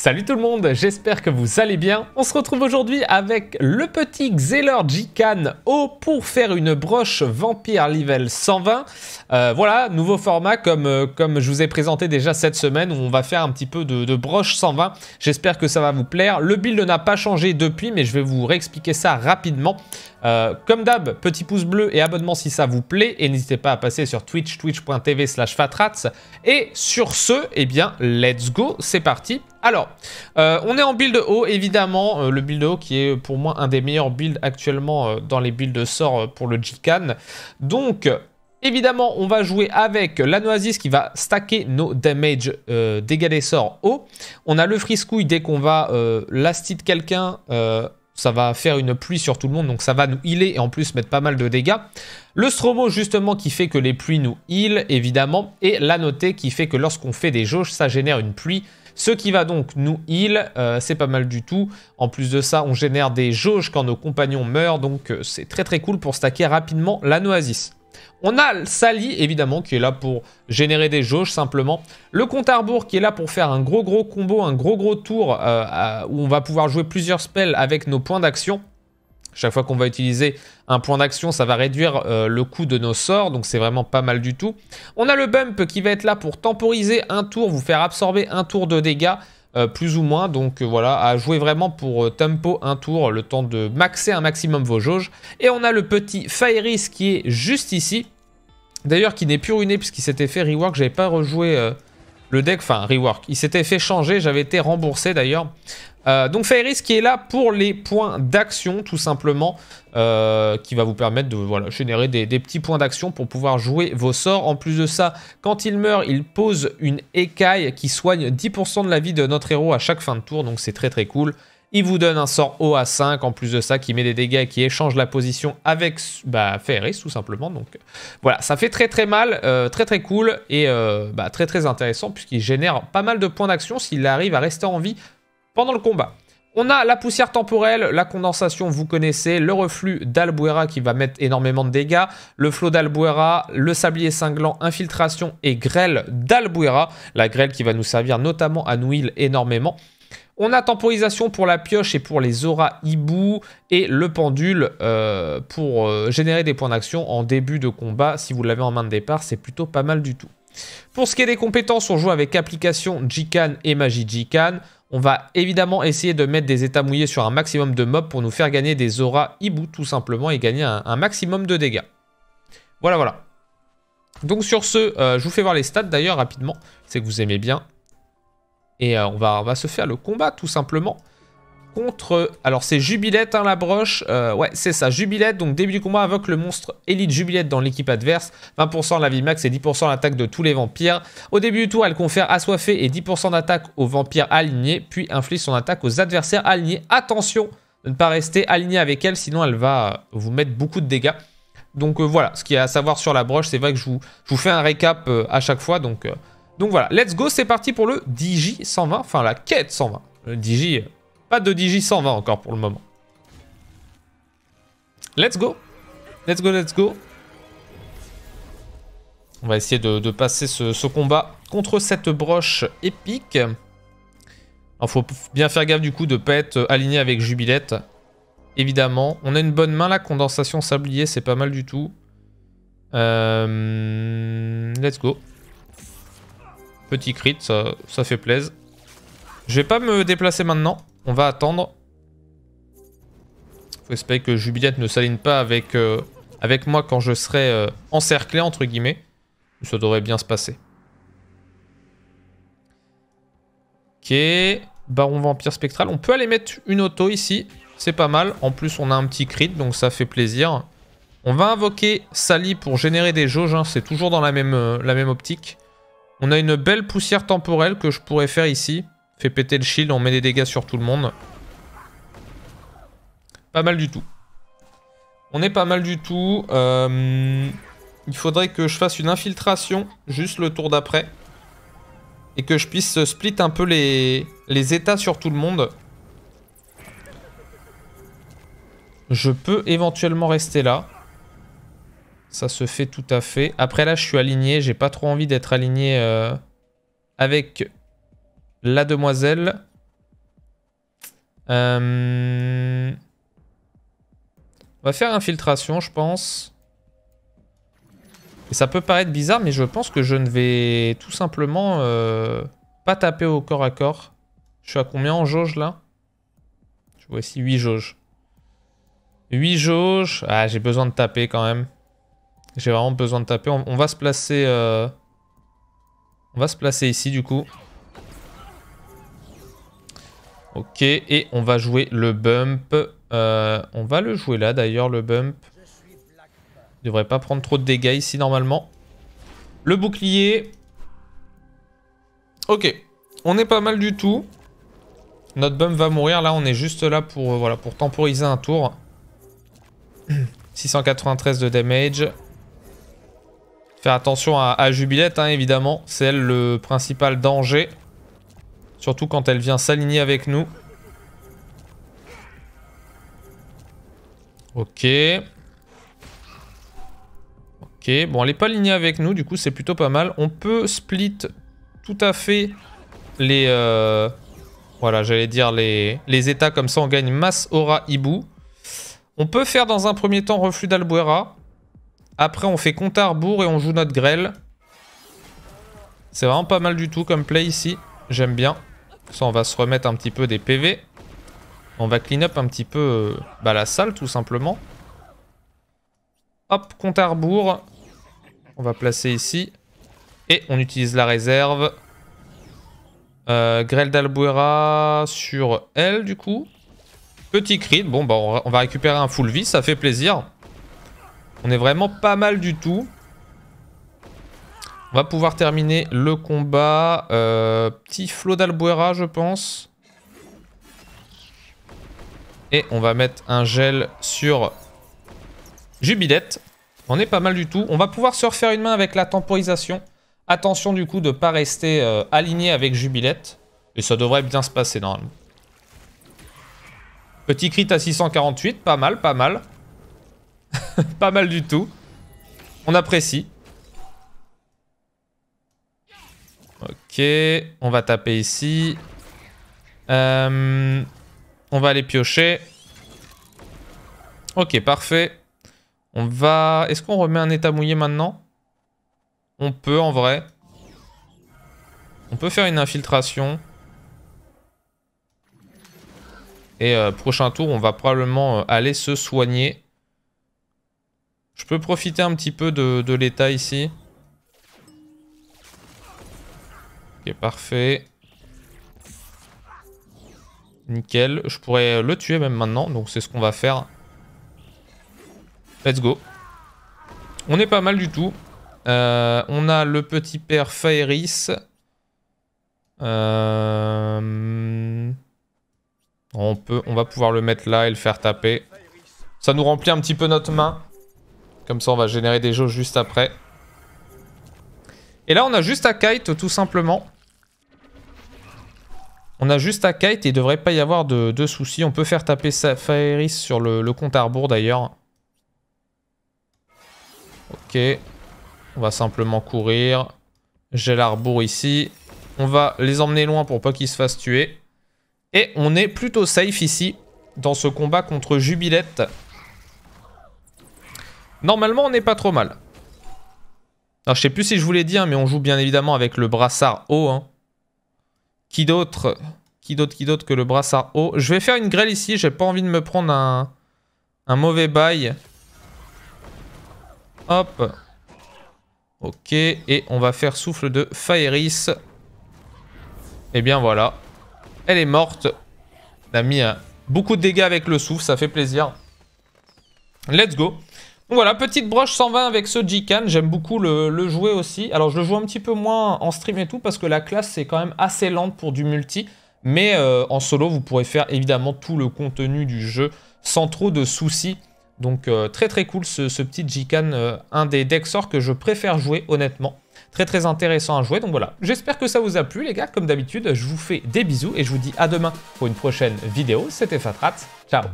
Salut tout le monde, j'espère que vous allez bien. On se retrouve aujourd'hui avec le petit Xelor O pour faire une broche vampire level 120. Euh, voilà, nouveau format comme, euh, comme je vous ai présenté déjà cette semaine où on va faire un petit peu de, broche 120. J'espère que ça va vous plaire. Le build n'a pas changé depuis mais je vais vous réexpliquer ça rapidement. Euh, comme d'hab, petit pouce bleu et abonnement si ça vous plaît. Et n'hésitez pas à passer sur Twitch, twitch.tv slash fatrats. Et sur ce, eh bien, let's go, c'est parti alors, euh, on est en build haut, évidemment, euh, le build haut qui est pour moi un des meilleurs builds actuellement euh, dans les builds de sort pour le Jikan. Donc, évidemment, on va jouer avec la Noasis qui va stacker nos damage dégâts des sorts haut. On a le friscouille dès qu'on va lastite quelqu'un ça va faire une pluie sur tout le monde, donc ça va nous healer et en plus mettre pas mal de dégâts. Le Stromo, justement, qui fait que les pluies nous heal, évidemment, et la notée qui fait que lorsqu'on fait des jauges, ça génère une pluie ce qui va donc nous heal, euh, c'est pas mal du tout. En plus de ça, on génère des jauges quand nos compagnons meurent, donc euh, c'est très très cool pour stacker rapidement la Noasis. On a Sally, évidemment, qui est là pour générer des jauges, simplement. Le Comte à qui est là pour faire un gros gros combo, un gros gros tour, euh, où on va pouvoir jouer plusieurs spells avec nos points d'action. Chaque fois qu'on va utiliser un point d'action, ça va réduire euh, le coût de nos sorts, donc c'est vraiment pas mal du tout. On a le bump qui va être là pour temporiser un tour, vous faire absorber un tour de dégâts, euh, plus ou moins. Donc euh, voilà, à jouer vraiment pour tempo un tour, le temps de maxer un maximum vos jauges. Et on a le petit Fairis qui est juste ici. D'ailleurs, qui n'est plus ruiné puisqu'il s'était fait rework, n'avais pas rejoué le deck, enfin rework. Il s'était fait changer, j'avais été remboursé d'ailleurs. Euh, donc Fairis qui est là pour les points d'action tout simplement, euh, qui va vous permettre de générer des, des petits points d'action pour pouvoir jouer vos sorts. En plus de ça, quand il meurt, il pose une écaille qui soigne 10% de la vie de notre héros à chaque fin de tour, donc c'est très très cool. Il vous donne un sort oa à 5 en plus de ça qui met des dégâts et qui échange la position avec bah, tout simplement. Donc euh, voilà, ça fait très très mal, euh, très très cool et euh, bah, très très intéressant puisqu'il génère pas mal de points d'action s'il arrive à rester en vie pendant le combat. On a la poussière temporelle, la condensation, vous connaissez, le reflux d'Albuera qui va mettre énormément de dégâts, le flot d'Albuera, le sablier cinglant, infiltration et grêle d'Albuera. La grêle qui va nous servir notamment à nous heal énormément. On a temporisation pour la pioche et pour les auras hibou et le pendule euh, pour euh, générer des points d'action en début de combat. Si vous l'avez en main de départ, c'est plutôt pas mal du tout. Pour ce qui est des compétences, on joue avec application Jikan et magie Jikan. On va évidemment essayer de mettre des états mouillés sur un maximum de mobs pour nous faire gagner des auras hibou tout simplement et gagner un, maximum de dégâts. Voilà, voilà. Donc sur ce, euh, je vous fais voir les stats d'ailleurs rapidement, c'est que vous aimez bien. Et euh, on, va, se faire le combat tout simplement contre... Alors c'est Jubilette, hein, la broche. Euh, ouais, c'est ça, Jubilette. Donc début du combat, invoque le monstre élite Jubilette dans l'équipe adverse. 20% la vie max et 10% l'attaque de tous les vampires. Au début du tour, elle confère assoiffé et 10% d'attaque aux vampires alignés, puis inflige son attaque aux adversaires alignés. Attention de ne pas rester aligné avec elle, sinon elle va vous mettre beaucoup de dégâts. Donc euh, voilà, ce qu'il y a à savoir sur la broche, c'est vrai que je vous, vous fais un récap à chaque fois, donc... Donc voilà, let's go, c'est parti pour le DJ 120, enfin la quête 120. Le DJ, pas de DJ 120 encore pour le moment. Let's go. Let's go, let's go. On va essayer de, passer ce, combat contre cette broche épique. Il faut bien faire gaffe du coup de ne pas être aligné avec Jubilette. Évidemment. On a une bonne main là, condensation sablier, c'est pas mal du tout. Euh, let's go. Petit crit, ça, fait plaisir. Je vais pas me déplacer maintenant. On va attendre. Faut espérer que Jubilette ne s'aligne pas avec, euh, avec moi quand je serai euh, encerclé, entre guillemets. Ça devrait bien se passer. Ok. Baron Vampire Spectral. On peut aller mettre une auto ici. C'est pas mal. En plus, on a un petit crit, donc ça fait plaisir. On va invoquer Sally pour générer des jauges. Hein. C'est toujours dans la même, euh, la même optique. On a une belle poussière temporelle que je pourrais faire ici. Fait péter le shield, on met des dégâts sur tout le monde. Pas mal du tout. On est pas mal du tout. Euh, il faudrait que je fasse une infiltration juste le tour d'après. Et que je puisse split un peu les, les états sur tout le monde. Je peux éventuellement rester là. Ça se fait tout à fait. Après là, je suis aligné. J'ai pas trop envie d'être aligné euh, avec la demoiselle. Euh, on va faire infiltration, je pense. Et ça peut paraître bizarre, mais je pense que je ne vais tout simplement euh, pas taper au corps à corps. Je suis à combien en jauge là Je vois ici 8 jauges. 8 jauges. Ah, j'ai besoin de taper quand même. J'ai vraiment besoin de taper. On, va se placer... Euh, on va se placer ici du coup. Ok, et on va jouer le bump. Euh, on va le jouer là d'ailleurs, le bump. Il devrait pas prendre trop de dégâts ici normalement. Le bouclier. Ok, on est pas mal du tout. Notre bump va mourir, là on est juste là pour, euh, voilà, pour temporiser un tour. 693 de damage attention à, Jubilette, hein, évidemment. C'est elle le principal danger. Surtout quand elle vient s'aligner avec nous. Ok. Ok, bon, elle n'est pas alignée avec nous, du coup, c'est plutôt pas mal. On peut split tout à fait les... Euh, voilà, j'allais dire les, les états, comme ça on gagne masse, aura, hibou. On peut faire dans un premier temps reflux d'Albuera. Après, on fait compte à rebours et on joue notre grêle. C'est vraiment pas mal du tout comme play ici. J'aime bien. Ça, on va se remettre un petit peu des PV. On va clean up un petit peu euh, bah, la salle, tout simplement. Hop, compte à rebours. On va placer ici. Et on utilise la réserve. Euh, grêle d'Albuera sur elle, du coup. Petit crit. Bon, bah, on va récupérer un full vie, ça fait plaisir. On est vraiment pas mal du tout. On va pouvoir terminer le combat. Euh, petit flot d'Albuera, je pense. Et on va mettre un gel sur Jubilette. On est pas mal du tout. On va pouvoir se refaire une main avec la temporisation. Attention du coup de ne pas rester euh, aligné avec Jubilette. Et ça devrait bien se passer normalement. Petit crit à 648, pas mal, pas mal. pas mal du tout. On apprécie. Ok, on va taper ici. Euh, on va aller piocher. Ok, parfait. On va... Est-ce qu'on remet un état mouillé maintenant On peut en vrai. On peut faire une infiltration. Et euh, prochain tour, on va probablement euh, aller se soigner. Je peux profiter un petit peu de, l'état ici. Ok, parfait. Nickel. Je pourrais le tuer même maintenant, donc c'est ce qu'on va faire. Let's go. On est pas mal du tout. Euh, on a le petit père Faeris. Euh, on, peut, on va pouvoir le mettre là et le faire taper. Ça nous remplit un petit peu notre main. Comme ça, on va générer des jauges juste après. Et là, on a juste à kite, tout simplement. On a juste à kite et il devrait pas y avoir de, soucis. On peut faire taper Faeris sur le, compte à d'ailleurs. Ok. On va simplement courir. J'ai l'arbour ici. On va les emmener loin pour pas qu'ils se fassent tuer. Et on est plutôt safe ici, dans ce combat contre Jubilette. Normalement, on n'est pas trop mal. Alors, je sais plus si je voulais dire, hein, mais on joue bien évidemment avec le brassard haut. Hein. Qui d'autre Qui d'autre Qui d'autre que le brassard haut Je vais faire une grêle ici. J'ai pas envie de me prendre un, un mauvais bail. Hop. Ok. Et on va faire souffle de Faeris. Et eh bien voilà. Elle est morte. Elle a mis euh, beaucoup de dégâts avec le souffle. Ça fait plaisir. Let's go. Voilà, petite broche 120 avec ce Jikan, j'aime beaucoup le, jouer aussi. Alors je le joue un petit peu moins en stream et tout parce que la classe c'est quand même assez lente pour du multi. Mais euh, en solo vous pourrez faire évidemment tout le contenu du jeu sans trop de soucis. Donc euh, très très cool ce, petit Jikan, euh, un des Dexor que je préfère jouer honnêtement. Très très intéressant à jouer, donc voilà. J'espère que ça vous a plu les gars, comme d'habitude je vous fais des bisous et je vous dis à demain pour une prochaine vidéo. C'était Fatrat, ciao